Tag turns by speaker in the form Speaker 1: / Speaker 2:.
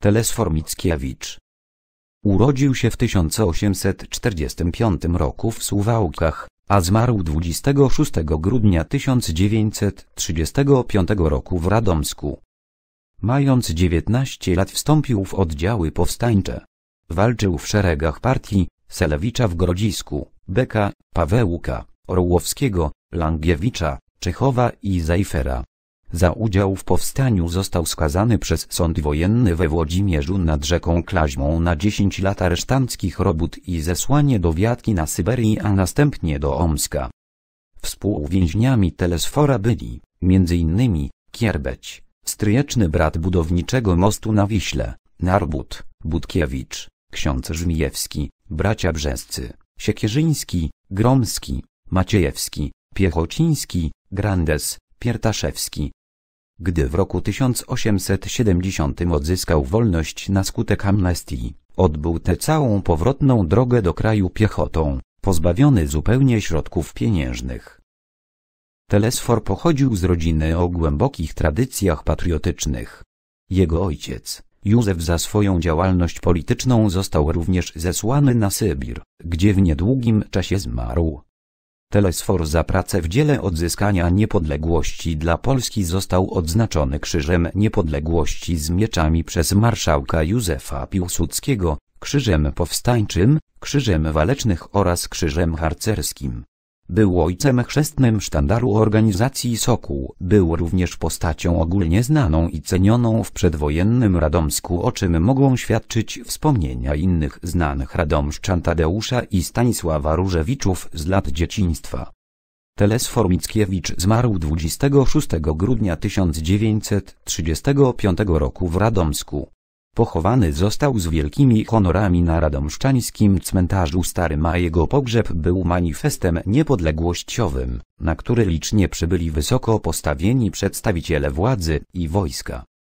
Speaker 1: Telesfor Mickiewicz. Urodził się w 1845 roku w Suwałkach, a zmarł 26 grudnia 1935 roku w Radomsku. Mając 19 lat wstąpił w oddziały powstańcze. Walczył w szeregach partii Selewicza w Grodzisku, Beka, Pawełka, Orłowskiego, Langiewicza, Czechowa i Zajfera. Za udział w powstaniu został skazany przez sąd wojenny we Włodzimierzu nad rzeką Klaźmą na 10 lat aresztanckich robót i zesłanie do wiatki na Syberii a następnie do Omska. Współwięźniami Telesfora byli, m.in., Kierbeć, stryjeczny brat budowniczego mostu na Wiśle, Narbut, Budkiewicz, ksiądz Żmijewski, bracia Brzescy, Siekierzyński, Gromski, Maciejewski, Piechociński, Grandes, Piertaszewski, gdy w roku 1870 odzyskał wolność na skutek amnestii. Odbył tę całą powrotną drogę do kraju piechotą, pozbawiony zupełnie środków pieniężnych. Telesfor pochodził z rodziny o głębokich tradycjach patriotycznych. Jego ojciec, Józef za swoją działalność polityczną został również zesłany na Sybir, gdzie w niedługim czasie zmarł. Telesfor za pracę w dziele odzyskania niepodległości dla Polski został odznaczony Krzyżem Niepodległości z mieczami przez marszałka Józefa Piłsudskiego, Krzyżem Powstańczym, Krzyżem Walecznych oraz Krzyżem Harcerskim. Był ojcem chrzestnym sztandaru organizacji Sokół, był również postacią ogólnie znaną i cenioną w przedwojennym Radomsku o czym mogą świadczyć wspomnienia innych znanych radomszczan Tadeusza i Stanisława Różewiczów z lat dzieciństwa. Telesfor Mickiewicz zmarł 26 grudnia 1935 roku w Radomsku. Pochowany został z wielkimi honorami na radomszczańskim cmentarzu Starym, a jego pogrzeb był manifestem niepodległościowym, na który licznie przybyli wysoko postawieni przedstawiciele władzy i wojska.